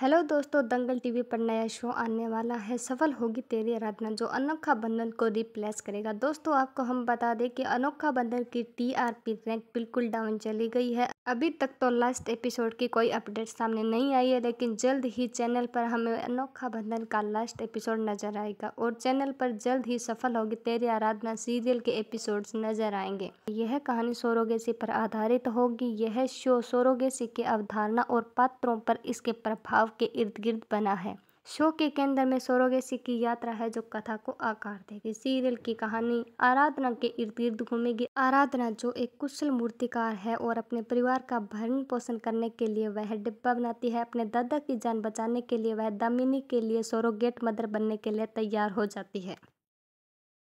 hello दोस्तों दंगल TV पर नया शो आने वाला है सफल होगी तेरी आराधना जो अनोखा बंधन को रिप्लेस करेगा दोस्तों आपको हम बता दें कि अनोखा बंधन की टीआरपी रैंक बिल्कुल डाउन चली गई है अभी तक तो लास्ट एपिसोड की कोई अपडेट सामने नहीं आई है लेकिन जल्द ही चैनल पर हमें अनोखा बंधन का लास्ट एपिसोड नजर आएगा और चैनल पर जल्द ही सफल होगी तेरी आराधना सीरियल के एपिसोड नजर आएंगे यह कहानी सोरोगेसी पर आधारित होगी यह शो सोरोगेसी की अवधारणा और पात्रों पर इसके प्रभाव भाव के इर्द गिर्द बना है शो के केंद्र में सोरोगेसी की यात्रा है जो कथा को आकार देगी सीरियल की कहानी आराधना के इर्द गिर्द घूमेगी आराधना जो एक कुशल मूर्तिकार है और अपने परिवार का भरण पोषण करने के लिए वह डिब्बा बनाती है अपने दादा की जान बचाने के लिए वह दामिनी के लिए सोरोगेट मदर बनने के लिए तैयार हो जाती है